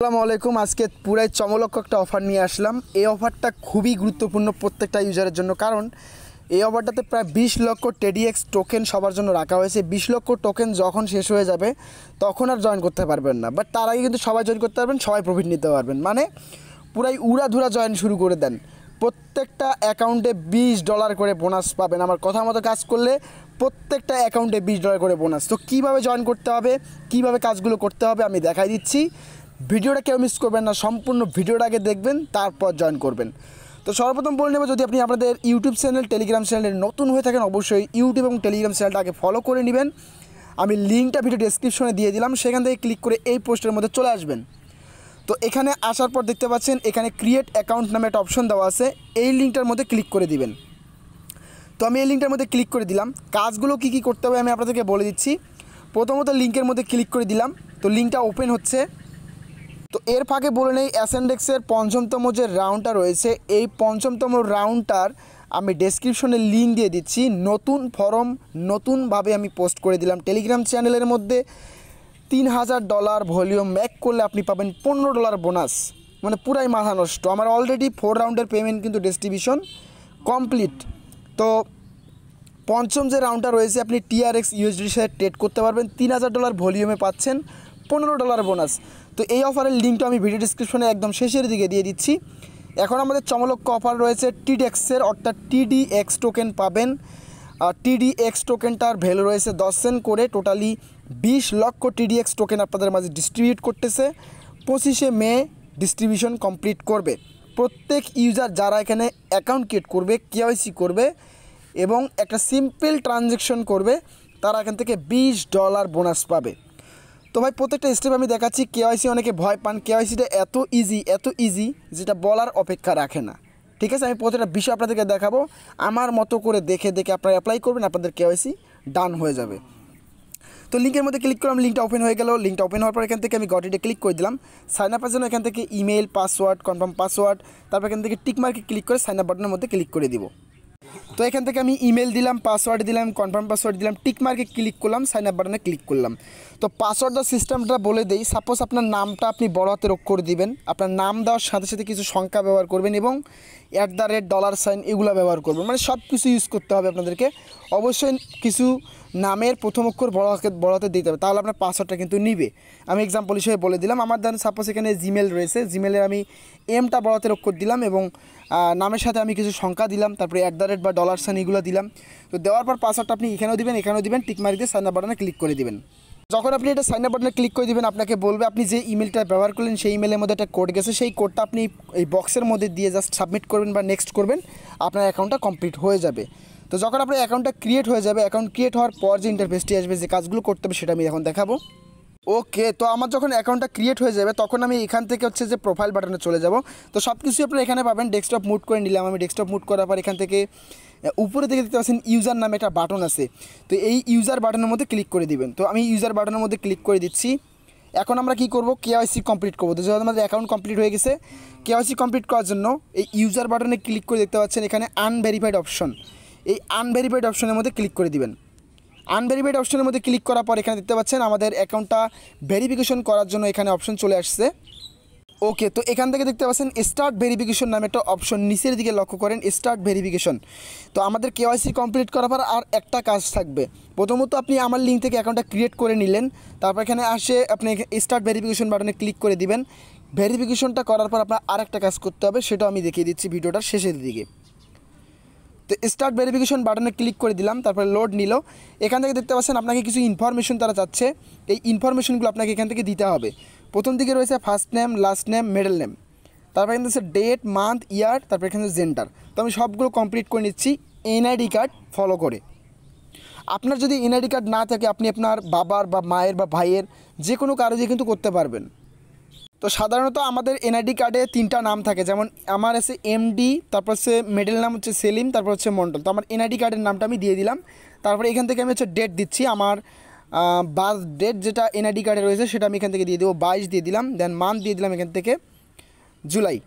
আসসালামু আলাইকুম আজকে পুরাই চমলক একটা অফার নিয়ে আসলাম এই অফারটা খুবই গুরুত্বপূর্ণ প্রত্যেকটা ইউজারের জন্য কারণ এই অফারটাতে প্রায় বিশ লক্ষ টেডিএক্স টোকেন সবার জন্য রাখা হয়েছে বিশ লক্ষ টোকেন যখন শেষ হয়ে যাবে তখন আর জয়েন করতে পারবেন না বাট তার আগে কিন্তু সবাই জয়েন করতে পারবেন সবাই প্রফিট নিতে পারবেন মানে পুরাই উড়াধুরা জয়েন শুরু করে দেন প্রত্যেকটা অ্যাকাউন্টে বিশ ডলার করে বোনাস পাবেন আমার কথা মতো কাজ করলে প্রত্যেকটা অ্যাকাউন্টে বিশ ডলার করে বোনাস তো কীভাবে জয়েন করতে হবে কীভাবে কাজগুলো করতে হবে আমি দেখাই দিচ্ছি ভিডিওটা কেউ মিস করবেন না সম্পূর্ণ ভিডিওটা আগে দেখবেন তারপর জয়েন করবেন তো সর্বপ্রথম বলে নেবো যদি আপনি আপনাদের ইউটিউব চ্যানেল টেলিগ্রাম চ্যানেলে নতুন হয়ে থাকেন অবশ্যই ইউটিউব এবং টেলিগ্রাম চ্যানেলটা আগে ফলো করে নেবেন আমি লিঙ্কটা ভিডিও ডিসক্রিপশনে দিয়ে দিলাম সেখান থেকে ক্লিক করে এই পোস্টের মধ্যে চলে আসবেন তো এখানে আসার পর দেখতে পাচ্ছেন এখানে ক্রিয়েট অ্যাকাউন্ট নামে একটা অপশন দেওয়া আছে এই লিঙ্কটার মধ্যে ক্লিক করে দিবেন তো আমি এই লিঙ্কটার মধ্যে ক্লিক করে দিলাম কাজগুলো কি কি করতে হবে আমি আপনাদেরকে বলে দিচ্ছি প্রথমত লিঙ্কের মধ্যে ক্লিক করে দিলাম তো লিঙ্কটা ওপেন হচ্ছে তো এর ফাঁকে বলে নেই অ্যাসেন্ডেক্সের পঞ্চমতম যে রাউন্ডটা রয়েছে এই পঞ্চমতম রাউন্ডটার আমি ডেসক্রিপশনে লিঙ্ক দিয়ে দিচ্ছি নতুন ফরম নতুনভাবে আমি পোস্ট করে দিলাম টেলিগ্রাম চ্যানেলের মধ্যে তিন হাজার ডলার ভলিউম ম্যাক করলে আপনি পাবেন পনেরো ডলার বোনাস মানে পুরাই মাথা নষ্ট আমার অলরেডি ফোর রাউন্ডের পেমেন্ট কিন্তু ডিস্ট্রিবিউশন কমপ্লিট তো পঞ্চম যে রাউন্ডটা রয়েছে আপনি টিআরএক্স ইউএসডির সাথে ট্রেড করতে পারবেন তিন হাজার ডলার ভলিউমে পাচ্ছেন পনেরো ডলার বোনাস তো এই অফারের লিঙ্কটা আমি ভিডিও ডিসক্রিপশনে একদম শেষের দিকে দিয়ে দিচ্ছি এখন আমাদের চমলক্ষ অফার রয়েছে টিডিএক্সের অর্থাৎ টিডিএক্স টোকেন পাবেন আর টিডিএক্স টোকেনটার ভ্যালু রয়েছে দশ সেন্ট করে টোটালি বিশ লক্ষ টিডিএক্স টোকেন আপনাদের মাঝে ডিস্ট্রিবিউট করতেছে পঁচিশে মে ডিস্ট্রিবিউশন কমপ্লিট করবে প্রত্যেক ইউজার যারা এখানে অ্যাকাউন্ট ক্রিয়েট করবে কেওয়াইসি করবে এবং একটা সিম্পল ট্রানজ্যাকশন করবে তারা এখান থেকে বিশ ডলার বোনাস পাবে তো ভাই প্রত্যেকটা স্টেপ আমি দেখাচ্ছি কেওয়াইসি অনেকে ভয় পান কেওয়াইসিটা এত ইজি এত ইজি যেটা বলার অপেক্ষা রাখে না ঠিক আছে আমি প্রত্যেকটা বিষয় আপনাদেরকে দেখাবো আমার মতো করে দেখে দেখে আপনারা অ্যাপ্লাই করবেন আপনাদের কেওয়াইসি ডান হয়ে যাবে তো লিঙ্কের মধ্যে ক্লিক করলাম লিঙ্কটা ওপেন হয়ে গেল লিঙ্কটা ওপেন হওয়ার পর এখান থেকে আমি গটিটে ক্লিক করে দিলাম সাইন আপের জন্য এখান থেকে ইমেল পাসওয়ার্ড কনফার্ম পাসওয়ার্ড তারপর এখান থেকে টিকমার্কে ক্লিক করে সাইন আপ বাটনের মধ্যে ক্লিক করে দিব তো এখান থেকে আমি ইমেল দিলাম পাসওয়ার্ড দিলাম কনফার্ম পাসওয়ার্ড দিলাম টিক মার্কে ক্লিক করলাম সাইন আপ বাটনে ক্লিক করলাম তো পাসওয়ার্ড দেওয়ার সিস্টেমটা বলে দেই সাপোজ আপনার নামটা আপনি বড় হাতের অক্ষর দিবেন আপনার নাম দেওয়ার সাথে সাথে কিছু সংখ্যা ব্যবহার করবেন এবং at the rate dollar sign এগুলো ব্যবহার করবেন মানে সব কিছু ইউজ করতে হবে আপনাদেরকে অবশ্যই কিছু নামের প্রথম অক্ষর বড় হাতে বড় হাতে দিতে হবে তাহলে আপনার পাসওয়ার্ডটা কিন্তু নিবে আমি এক্সাম্পল হিসেবে বলে দিলাম আমার ধরেন সাপোজ এখানে জিমেল রয়েছে জিমেলের আমি এমটা বড় হাতের অক্ষর দিলাম এবং নামের সাথে আমি কিছু সংখ্যা দিলাম তারপরে অ্যাট দ্য রেট বা ডলার সাইন এগুলো দিলাম তো দেওয়ার পর পাসওয়ার্ডটা আপনি এখানেও দিবেন এখানেও দিবেন টিক মারি দিয়ে সাইন আপ বাটনে ক্লিক করে দিবেন যখন আপনি এটা সাইন আপ বাটনে ক্লিক করে দেবেন আপনাকে বলবে আপনি যে ইমেলটা ব্যবহার করলেন সেই ইমেলের মধ্যে একটা কোড গেছে সেই কোডটা আপনি এই বক্সের মধ্যে দিয়ে জাস্ট সাবমিট করবেন বা নেক্সট করবেন আপনার অ্যাকাউন্টটা কমপ্লিট হয়ে যাবে তো যখন আপনার অ্যাকাউন্টটা ক্রিয়েট হয়ে যাবে অ্যাকাউন্ট ক্রিয়েট হওয়ার পর যে ইন্টারফেসটি আসবে যে কাজগুলো করতে হবে সেটা আমি এখন দেখাবো ওকে তো আমার যখন অ্যাকাউন্টটা ক্রিয়েট হয়ে যাবে তখন আমি এখান থেকে হচ্ছে যে প্রোফাইল বাটনে চলে যাব তো সব কিছুই আপনারা এখানে পাবেন ডেস্কটপ মুট করে নিলাম আমি ডেস্কটপ মুট করার পর এখান থেকে হ্যাঁ, উপরে দেখে দেখতে পাচ্ছেন ইউজার নামে একটা বাটন আছে তো এই ইউজার বাটনের মধ্যে ক্লিক করে দিবেন তো আমি ইউজার বাটনের মধ্যে ক্লিক করে দিচ্ছি এখন আমরা কি করব কেওয়াইসি কমপ্লিট করবো তো যেহেতু আমাদের অ্যাকাউন্ট কমপ্লিট হয়ে গেছে কেওয়াইসি কমপ্লিট করার জন্য এই ইউজার বাটনে ক্লিক করে দেখতে পাচ্ছেন এখানে আনভেরিফাইড অপশন এই আনভেরিফাইড অপশনের মধ্যে ক্লিক করে দিবেন আনভেরিফাইড অপশনের মধ্যে ক্লিক করার পর এখানে দেখতে পাচ্ছেন আমাদের অ্যাকাউন্টটা ভেরিফিকেশন করার জন্য এখানে অপশন চলে আসছে ওকে তো এখান থেকে দেখতে পাচ্ছেন স্টার্ট ভেরিফিকেশন নামে একটা অপশন নিচের দিকে লক্ষ্য করেন স্টার্ট ভেরিফিকেশন তো আমাদের কেওয়াইসি কমপ্লিট করার পর আর একটা কাজ থাকবে প্রথমত আপনি আমার লিঙ্ক থেকে অ্যাকাউন্টটা ক্রিয়েট করে নিলেন তারপর এখানে আসে আপনি স্টার্ট ভেরিফিকেশন বাটনে ক্লিক করে দিবেন ভেরিফিকেশনটা করার পর আপনার আর একটা কাজ করতে হবে সেটাও আমি দেখিয়ে দিচ্ছি ভিডিওটার শেষের দিকে তো স্টার্ট ভেরিফিকেশন বাটনে ক্লিক করে দিলাম তারপরে লোড নিল এখান থেকে দেখতে পাচ্ছেন আপনাকে কিছু ইনফরমেশন তারা চাচ্ছে এই ইনফরমেশনগুলো আপনাকে এখান থেকে দিতে হবে প্রথম দিকে রয়েছে first name last name middle name তারপরে এখানে রয়েছে ডেট মান্থ ইয়ার তারপর এখানে জেন্ডার তো আমি সবগুলো কমপ্লিট করে নিচ্ছি এনআইডি কার্ড ফলো করে আপনার যদি এনআইডি কার্ড না থাকে আপনি আপনার বাবার বা মায়ের বা ভাইয়ের যে কোনো কারো কিন্তু করতে পারবেন তো সাধারণত আমাদের এনআইডি কার্ডে তিনটা নাম থাকে যেমন আমার আছে এমডি তারপর হচ্ছে মেডেল নাম হচ্ছে সেলিম তারপর হচ্ছে মন্ডল তো আমার এনআইডি কার্ডের নামটা আমি দিয়ে দিলাম তারপরে এখান থেকে আমি হচ্ছে ডেট দিচ্ছি আমার বার্থ ডেট যেটা এনআইডি কার্ডে রয়েছে সেটা আমি এখান থেকে দিয়ে দেবো বাইশ দিয়ে দিলাম দেন মান্থ দিয়ে দিলাম এখান থেকে জুলাই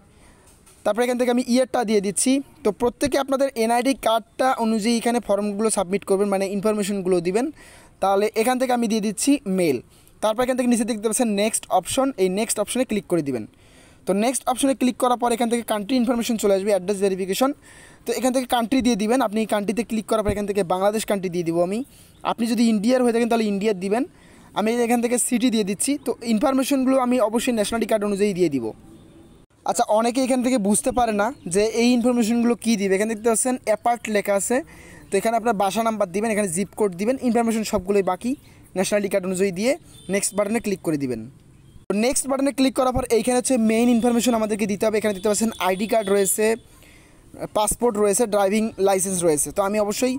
তারপরে এখান থেকে আমি ইয়ারটা দিয়ে দিচ্ছি তো প্রত্যেকে আপনাদের এনআইডি কার্ডটা অনুযায়ী এখানে ফর্মগুলো সাবমিট করবেন মানে ইনফরমেশনগুলো দিবেন তাহলে এখান থেকে আমি দিয়ে দিচ্ছি মেল তারপর এখান থেকে নিচে দেখতে পাচ্ছেন নেক্সট অপশন এই নেক্সট অপশনে ক্লিক করে দিবেন তো নেক্সট অপশনে ক্লিক করার পর এখান থেকে কান্ট্রি ইনফরমেশন চলে আসবে অ্যাড্রেস ভেরিফিকেশন তো এখান থেকে কান্ট্রি দিয়ে দিবেন আপনি কান্ট্রিতে ক্লিক করার পর এখান থেকে বাংলাদেশ কান্ট্রি দিয়ে দিব আমি আপনি যদি ইন্ডিয়ার হয়ে থাকেন তাহলে ইন্ডিয়ার দিবেন আমি এখান থেকে সিটি দিয়ে দিচ্ছি তো ইনফরমেশনগুলো আমি অবশ্যই ন্যাশনালিটি কার্ড অনুযায়ী দিয়ে দিব আচ্ছা অনেকে এখান থেকে বুঝতে পারে না যে এই ইনফরমেশনগুলো কী দিবে এখানে দেখতে পাচ্ছেন অ্যাপার্ট লেখা আছে তো এখানে আপনার বাসা নাম্বার দিবেন এখানে জিপ কোড দিবেন ইনফরমেশন সবগুলোই বাকি ন্যাশনালিটি কার্ড অনুযায়ী দিয়ে নেক্সট বাটনে ক্লিক করে দিবেন নেক্সট বাটনে ক্লিক করার পর এইখানে হচ্ছে মেইন ইনফরমেশন আমাদেরকে দিতে হবে এখানে দিতে পারছেন আইডি কার্ড রয়েছে পাসপোর্ট রয়েছে ড্রাইভিং লাইসেন্স রয়েছে তো আমি অবশ্যই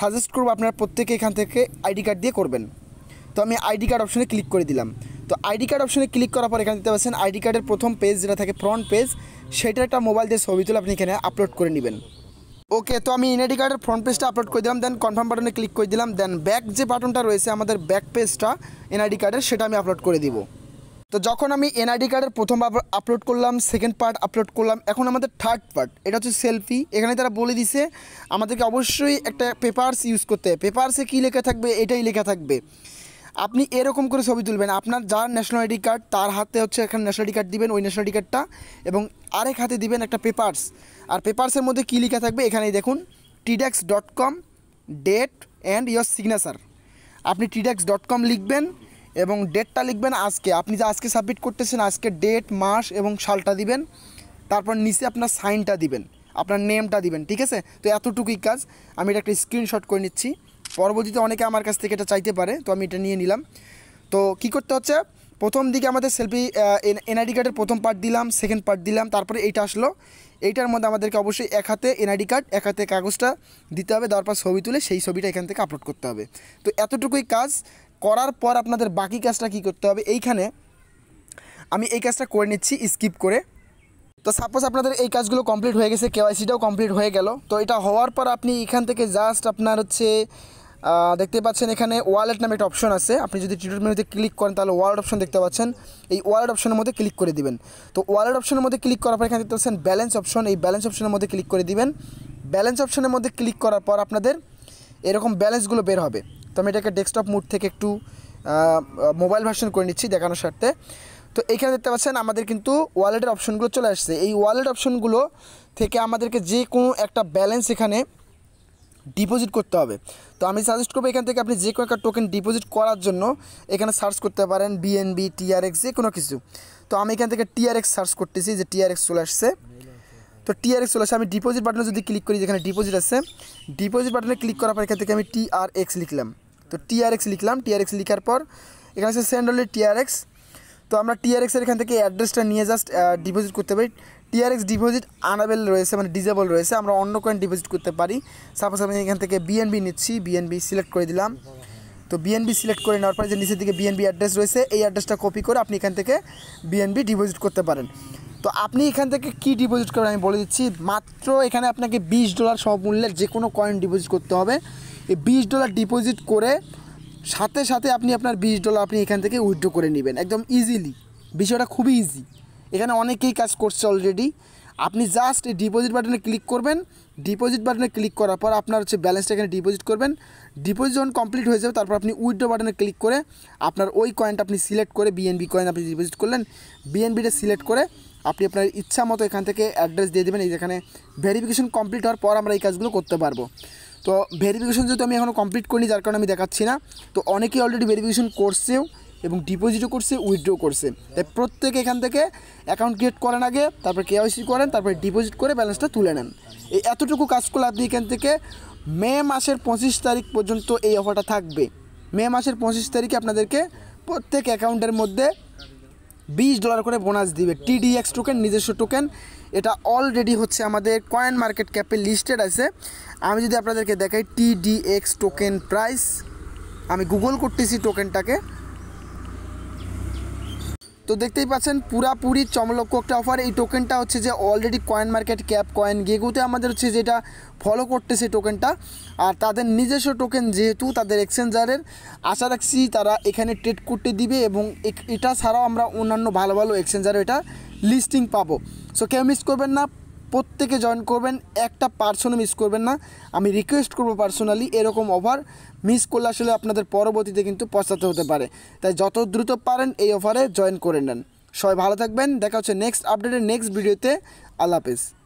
সাজেস্ট করবো আপনারা প্রত্যেকে এখান থেকে আইডি কার্ড দিয়ে করবেন তো আমি আইডি কার্ড অপশনে ক্লিক করে দিলাম তো আইডি কার্ড অপশনে ক্লিক করার পর এখানে দিতে পারছেন আইডি কার্ডের প্রথম পেজ যেটা থাকে ফ্রন্ট পেজ সেটা একটা মোবাইল দিয়ে ছবি তুলে আপনি এখানে আপলোড করে নেবেন ওকে তো আমি এনআইডি কার্ডের ফ্রন্ট পেজটা আপলোড করে দিলাম দেন কনফার্ম বাটনে ক্লিক করে দিলাম দেন ব্যাক যে বাটনটা রয়েছে আমাদের ব্যাক পেজটা এনআইডি কার্ডের সেটা আমি আপলোড করে দিব তো যখন আমি এনআইডি কার্ডের প্রথম আপলোড করলাম সেকেন্ড পার্ট আপলোড করলাম এখন আমাদের থার্ড পার্ট এটা হচ্ছে সেলফি এখানে তারা বলে দিছে আমাদেরকে অবশ্যই একটা পেপারস ইউজ করতে হবে পেপারসে কী লেখা থাকবে এটাই লেখা থাকবে আপনি এরকম করে ছবি তুলবেন আপনার যার ন্যাশনাল আইডি কার্ড তার হাতে হচ্ছে এখানে ন্যাশনাল আইডি কার্ড দিবেন ওই ন্যাশনাল আইডি কার্ডটা এবং আরেক হাতে দিবেন একটা পেপারস আর পেপারসের মধ্যে কী লেখা থাকবে এখানেই দেখুন TDX dot com date and year signature আপনি টিড্যাক্স ডট কম লিখবেন এবং ডেটটা লিখবেন আজকে আপনি যে আজকে সাবমিট করতেছেন আজকে ডেট মাস এবং সালটা দিবেন তারপর নিচে আপনার সাইনটা দিবেন আপনার নেমটা দিবেন ঠিক আছে তো এতটুকুই কাজ আমি এটা একটা স্ক্রিনশট করে নিচ্ছি পরবর্তীতে অনেকে আমার কাছ থেকে এটা চাইতে পারে তো আমি এটা নিয়ে নিলাম তো কি করতে হচ্ছে প্রথম দিকে আমাদের সেলফি এনআইডি কার্ডের প্রথম পার্ট দিলাম সেকেন্ড পার্ট দিলাম তারপরে এইটা আসলো এইটার মধ্যে আমাদেরকে অবশ্যই এক হাতে এনআইডি কার্ড এক হাতে কাগজটা দিতে হবে দেওয়ার পর ছবি তুলে সেই ছবিটা এখান থেকে আপলোড করতে হবে তো এতটুকুই কাজ করার পর আপনাদের বাকি কাজটা কি করতে হবে এইখানে আমি এই কাজটা করে নিচ্ছি স্কিপ করে তো সাপোজ আপনাদের এই কাজগুলো কমপ্লিট হয়ে গেছে কেওয়াইসিটাও কমপ্লিট হয়ে গেল তো এটা হওয়ার পর আপনি এখান থেকে জাস্ট আপনার হচ্ছে দেখতে পাচ্ছেন এখানে ওয়ালেট নামে একটা অপশন আছে আপনি যদি টিউটোর মেনুতে ক্লিক করেন তাহলে ওয়ালেট অপশন দেখতে পাচ্ছেন এই ওয়ালেট অপশনের মধ্যে ক্লিক করে দিবেন তো ওয়ালেট অপশনের মধ্যে ক্লিক করার পর এখানে দেখতে পাচ্ছেন ব্যালেন্স অপশন এই ব্যালেন্স অপশনের মধ্যে ক্লিক করে দিবেন ব্যালেন্স অপশনের মধ্যে ক্লিক করার পর আপনাদের এরকম ব্যালেন্সগুলো বের হবে তো আমি এটাকে ডেস্কটপ মুড থেকে একটু মোবাইল ভার্সন করে নিচ্ছি দেখানোর স্বার্থে তো এইখানে দেখতে পাচ্ছেন আমাদের কিন্তু ওয়ালেটের অপশনগুলো চলে আসছে এই ওয়ালেট অপশনগুলো থেকে আমাদেরকে যে কোনো একটা ব্যালেন্স এখানে ডিপোজিট করতে হবে তো আমি সাজেস্ট করবো এখান থেকে আপনি যে কোনো একটা টোকেন ডিপোজিট করার জন্য এখানে সার্চ করতে পারেন বিএনবি টিআরএক্স যে কোনো কিছু তো আমি এখান থেকে টিআরএক্স সার্চ করতেছি যে টিআরএক্স চলে আসছে তো টিআরএক্স চলে আসে আমি ডিপোজিট বাটনে যদি ক্লিক করি যেখানে ডিপোজিট আছে ডিপোজিট বাটনে ক্লিক করার পর এখান থেকে আমি টিআরএক্স লিখলাম তো টিআরএক্স লিখলাম টিআরএক্স লিখার পর এখানে আছে সেন্ড অলি টিআরএক্স তো আমরা টিআরএক্সের এখান থেকে অ্যাড্রেসটা নিয়ে জাস্ট ডিপোজিট করতে পারি টিআরএক্স ডিপোজিট আনাবেল রয়েছে মানে ডিজেবল রয়েছে আমরা অন্য কয়েন ডিপোজিট করতে পারি সাপোজ আমি এখান থেকে বিএনবি নিচ্ছি বিএনবি সিলেক্ট করে দিলাম তো বিএনবি সিলেক্ট করে নেওয়ার পরে যে নিচের দিকে বিএনবি অ্যাড্রেস রয়েছে এই অ্যাড্রেসটা কপি করে আপনি এখান থেকে বিএনবি ডিপোজিট করতে পারেন তো আপনি এখান থেকে কি ডিপোজিট করবেন আমি বলে দিচ্ছি মাত্র এখানে আপনাকে বিশ ডলার সব মূল্যের যে কোনো কয়েন ডিপোজিট করতে হবে এই বিশ ডলার ডিপোজিট করে সাথে সাথে আপনি আপনার বিশ ডলার আপনি এখান থেকে উইথড্র করে নেবেন একদম ইজিলি বিষয়টা খুবই ইজি এখানে অনেকেই কাজ করছে অলরেডি আপনি জাস্ট এই ডিপোজিট বাটনে ক্লিক করবেন ডিপোজিট বাটনে ক্লিক করার পর আপনার হচ্ছে ব্যালেন্সটা এখানে ডিপোজিট করবেন ডিপোজিট যখন কমপ্লিট হয়ে যাবে তারপর আপনি উইথড্রো বাটনে ক্লিক করে আপনার ওই কয়েনটা আপনি সিলেক্ট করে বিএনবি কয়েন আপনি ডিপোজিট করলেন বিএনবিটা সিলেক্ট করে আপনি আপনার ইচ্ছা মতো এখান থেকে অ্যাড্রেস দিয়ে দেবেন এই যেখানে ভেরিফিকেশন কমপ্লিট হওয়ার পর আমরা এই কাজগুলো করতে পারবো তো ভেরিফিকেশন যেহেতু আমি এখনও কমপ্লিট করিনি যার কারণে আমি দেখাচ্ছি না তো অনেকেই অলরেডি ভেরিফিকেশন করছেও এবং ডিপোজিটও করছে উইথড্রো করছে তাই প্রত্যেকে এখান থেকে অ্যাকাউন্ট ক্রিয়েট করেন আগে তারপর কেওয়াইসি করেন তারপর ডিপোজিট করে ব্যালেন্সটা তুলে নেন এই এতটুকু কাজ করলে আপনি এখান থেকে মে মাসের পঁচিশ তারিখ পর্যন্ত এই অফারটা থাকবে মে মাসের পঁচিশ তারিখে আপনাদেরকে প্রত্যেক অ্যাকাউন্টের মধ্যে বিশ ডলার করে বোনাস দিবে টিডিএক্স টোকেন নিজস্ব টোকেন এটা অলরেডি হচ্ছে আমাদের কয়েন মার্কেট ক্যাপে লিস্টেড আছে আমি যদি আপনাদেরকে দেখাই টিডিএক্স টোকেন প্রাইস আমি গুগল করতেছি টোকেনটাকে তো দেখতেই পাচ্ছেন পুরাপুরি চমলক একটা অফার এই টোকেনটা হচ্ছে যে already coin market cap coin গেগুতে আমাদের হচ্ছে যেটা ফলো করতেছে টোকেনটা আর তাদের নিজস্ব টোকেন যেহেতু তাদের এক্সচেঞ্জারের আশা রাখছি তারা এখানে ট্রেড করতে দিবে এবং এটা ছাড়াও আমরা অন্যান্য ভালো ভালো এক্সচেঞ্জারও এটা লিস্টিং পাবো সো কেউ মিস করবেন না প্রত্যেকে জয়েন করবেন একটা পার্সনও মিস করবেন না আমি রিকোয়েস্ট করব পার্সোনালি এরকম অফার মিস করলে আসলে আপনাদের পরবর্তীতে কিন্তু পশ্চাতে হতে পারে তাই যত দ্রুত পারেন এই অফারে জয়েন করে নেন সবাই ভালো থাকবেন দেখা হচ্ছে নেক্সট আপডেটের নেক্সট ভিডিওতে আল্লাহ হাফেজ